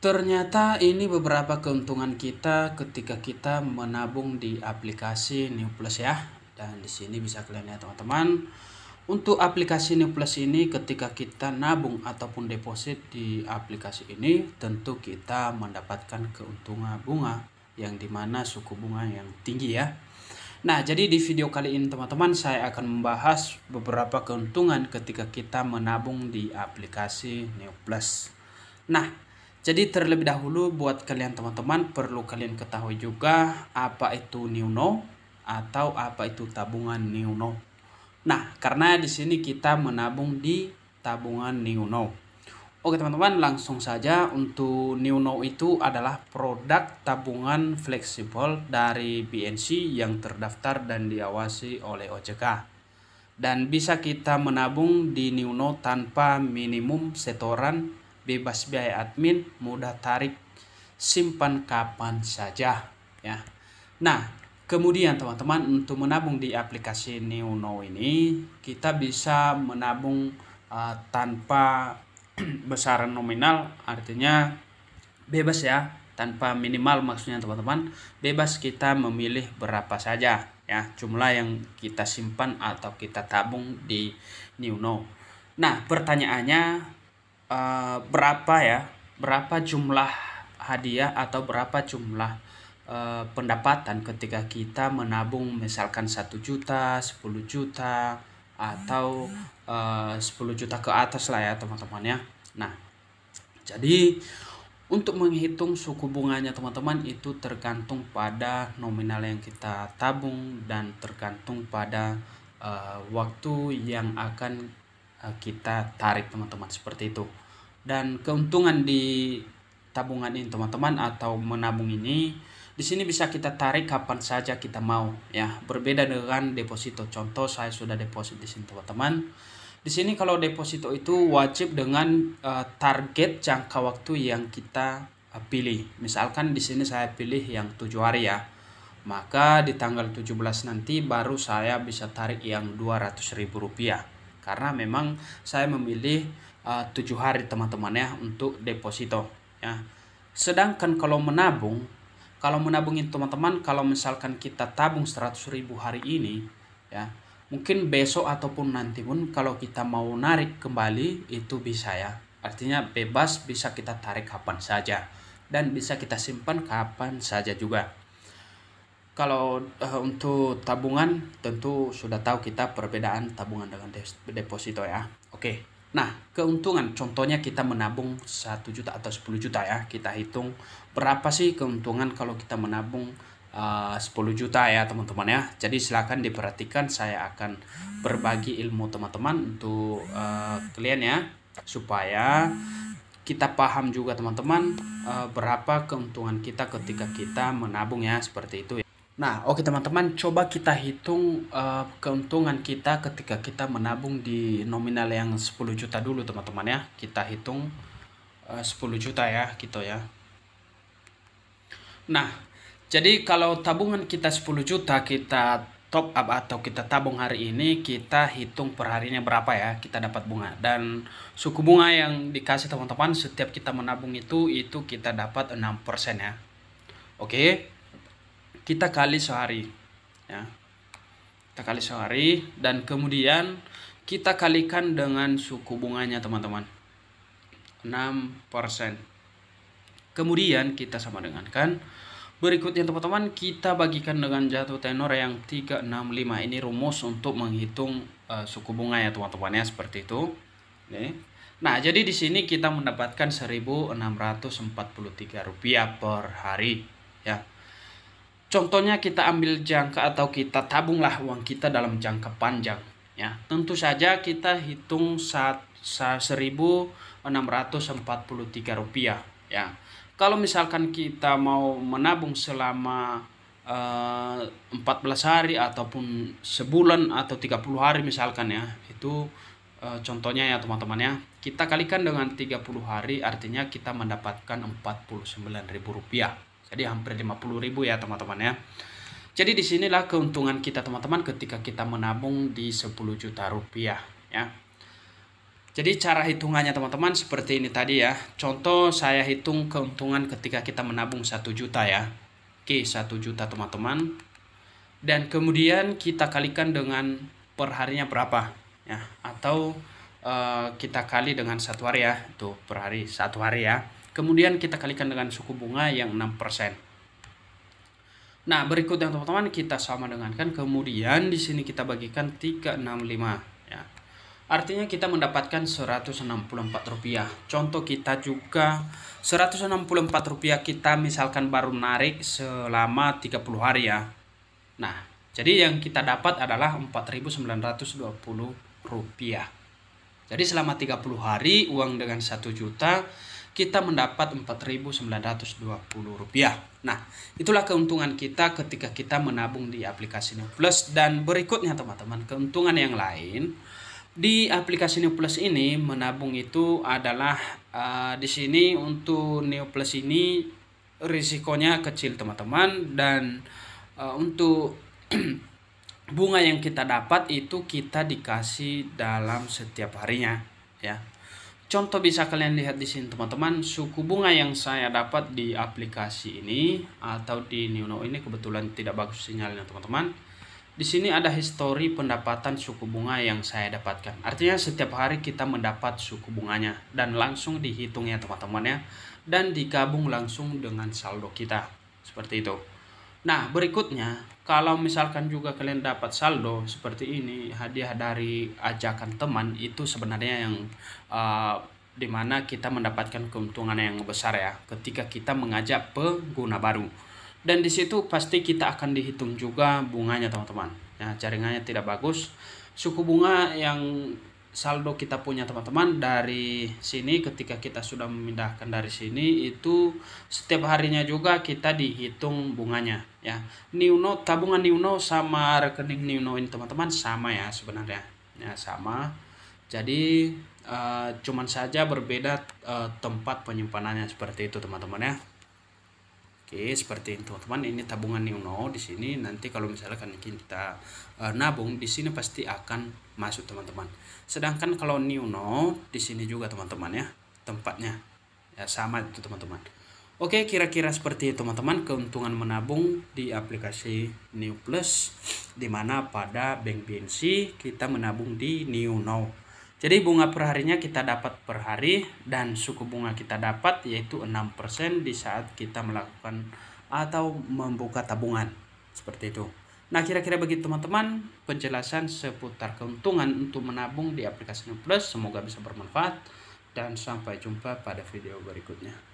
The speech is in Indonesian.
Ternyata ini beberapa keuntungan kita ketika kita menabung di aplikasi New Plus ya. Dan di sini bisa kalian lihat teman-teman. Untuk aplikasi New Plus ini ketika kita nabung ataupun deposit di aplikasi ini tentu kita mendapatkan keuntungan bunga yang dimana suku bunga yang tinggi ya. Nah, jadi di video kali ini teman-teman saya akan membahas beberapa keuntungan ketika kita menabung di aplikasi New Plus. Nah, jadi terlebih dahulu buat kalian teman-teman perlu kalian ketahui juga apa itu new no atau apa itu tabungan new no. Nah, karena di sini kita menabung di tabungan new no. Oke teman-teman, langsung saja untuk new no itu adalah produk tabungan fleksibel dari BNC yang terdaftar dan diawasi oleh OJK dan bisa kita menabung di New No tanpa minimum setoran bebas biaya admin, mudah tarik, simpan kapan saja ya. Nah, kemudian teman-teman untuk menabung di aplikasi Newno ini kita bisa menabung uh, tanpa besaran nominal, artinya bebas ya, tanpa minimal maksudnya teman-teman. Bebas kita memilih berapa saja ya jumlah yang kita simpan atau kita tabung di Newno. Nah, pertanyaannya uh, berapa ya berapa jumlah hadiah atau berapa jumlah uh, pendapatan ketika kita menabung misalkan satu juta 10 juta atau eh, uh, 10 juta ke atas lah ya teman-teman ya nah jadi untuk menghitung suku bunganya teman-teman itu tergantung pada nominal yang kita tabung dan tergantung pada uh, waktu yang akan Eh, kita tarik teman-teman seperti itu dan keuntungan di tabungan ini teman-teman atau menabung ini di sini bisa kita tarik kapan saja kita mau ya berbeda dengan deposito contoh saya sudah deposit di sini teman-teman di sini kalau deposito itu wajib dengan uh, target jangka waktu yang kita uh, pilih misalkan di sini saya pilih yang tujuh hari ya maka di tanggal 17 nanti baru saya bisa tarik yang ribu rupiah karena memang saya memilih eh, tujuh hari teman-teman ya untuk deposito ya sedangkan kalau menabung kalau menabungin teman-teman kalau misalkan kita tabung seratus ribu hari ini ya mungkin besok ataupun nanti pun kalau kita mau narik kembali itu bisa ya artinya bebas bisa kita tarik kapan saja dan bisa kita simpan kapan saja juga kalau uh, untuk tabungan tentu sudah tahu kita perbedaan tabungan dengan deposito ya. Oke. Nah, keuntungan contohnya kita menabung 1 juta atau 10 juta ya. Kita hitung berapa sih keuntungan kalau kita menabung eh, uh, 10 juta ya, teman-teman ya. Jadi silakan diperhatikan saya akan berbagi ilmu teman-teman untuk uh, kalian ya supaya kita paham juga teman-teman uh, berapa keuntungan kita ketika kita menabung ya seperti itu ya. Nah, oke teman-teman, coba kita hitung uh, keuntungan kita ketika kita menabung di nominal yang 10 juta dulu teman-teman ya. Kita hitung eh, uh, 10 juta ya, gitu ya. Nah, jadi kalau tabungan kita 10 juta kita top up atau kita tabung hari ini, kita hitung per harinya berapa ya kita dapat bunga. Dan suku bunga yang dikasih teman-teman setiap kita menabung itu itu kita dapat 6% ya. Oke. Okay? kita kali sehari ya kita kali sehari dan kemudian kita kalikan dengan suku bunganya teman-teman 6% kemudian kita sama dengan kan berikutnya teman-teman kita bagikan dengan jatuh tenor yang 365 ini rumus untuk menghitung uh, suku bunga ya teman-teman ya seperti itu Nih. Nah, jadi di sini kita mendapatkan 1643 rupiah per hari ya. Contohnya kita ambil jangka atau kita tabunglah uang kita dalam jangka panjang ya. Tentu saja kita hitung saat 1643 rupiah ya. Kalau misalkan kita mau menabung selama uh, eh, 14 hari ataupun sebulan atau 30 hari misalkan ya, itu uh, contohnya ya teman-teman ya. Kita kalikan dengan 30 hari artinya kita mendapatkan 49.000 rupiah. Jadi hampir 50 ribu ya teman-teman ya. Jadi disinilah keuntungan kita teman-teman ketika kita menabung di 10 juta rupiah ya. Jadi cara hitungannya teman-teman seperti ini tadi ya. Contoh saya hitung keuntungan ketika kita menabung 1 juta ya. Oke 1 juta teman-teman. Dan kemudian kita kalikan dengan perharinya berapa ya. Atau uh, kita kali dengan satu hari ya. Tuh per hari satu hari ya. Kemudian kita kalikan dengan suku bunga yang 6%. Nah, berikutnya teman-teman kita sama dengan kan kemudian di sini kita bagikan 365 ya. Artinya kita mendapatkan 164 rupiah. Contoh kita juga 164 rupiah kita misalkan baru narik selama 30 hari ya. Nah, jadi yang kita dapat adalah 4.920 rupiah. Jadi selama 30 hari uang dengan 1 juta kita mendapat rp rupiah. Nah, itulah keuntungan kita ketika kita menabung di aplikasi New Plus dan berikutnya teman-teman, keuntungan yang lain di aplikasi New Plus ini menabung itu adalah uh, di sini untuk New Plus ini risikonya kecil teman-teman dan uh, untuk bunga yang kita dapat itu kita dikasih dalam setiap harinya ya Contoh bisa kalian lihat di sini teman-teman, suku bunga yang saya dapat di aplikasi ini atau di Nuno ini kebetulan tidak bagus sinyalnya teman-teman. Di sini ada histori pendapatan suku bunga yang saya dapatkan. Artinya setiap hari kita mendapat suku bunganya dan langsung dihitung ya teman-teman ya dan digabung langsung dengan saldo kita. Seperti itu. Nah, berikutnya, kalau misalkan juga kalian dapat saldo seperti ini, hadiah dari ajakan teman itu sebenarnya yang uh, eh, dimana kita mendapatkan keuntungan yang besar ya, ketika kita mengajak pengguna baru. Dan di situ pasti kita akan dihitung juga bunganya teman-teman. Ya, jaringannya tidak bagus. Suku bunga yang saldo kita punya teman-teman dari sini ketika kita sudah memindahkan dari sini itu setiap harinya juga kita dihitung bunganya ya Nino tabungan Nino sama rekening note ini teman-teman sama ya sebenarnya ya sama jadi uh, cuman saja berbeda uh, tempat penyimpanannya seperti itu teman-teman ya Oke seperti itu teman-teman ini tabungan Nino di sini nanti kalau misalkan kita uh, nabung di sini pasti akan masuk teman-teman sedangkan kalau Nino di sini juga teman-teman ya tempatnya ya sama itu teman-teman Oke, kira-kira seperti itu teman-teman keuntungan menabung di aplikasi New Plus di mana pada Bank BNC kita menabung di New Now. Jadi bunga perharinya kita dapat per hari dan suku bunga kita dapat yaitu 6% di saat kita melakukan atau membuka tabungan. Seperti itu. Nah, kira-kira bagi teman-teman penjelasan seputar keuntungan untuk menabung di aplikasi New Plus. Semoga bisa bermanfaat dan sampai jumpa pada video berikutnya.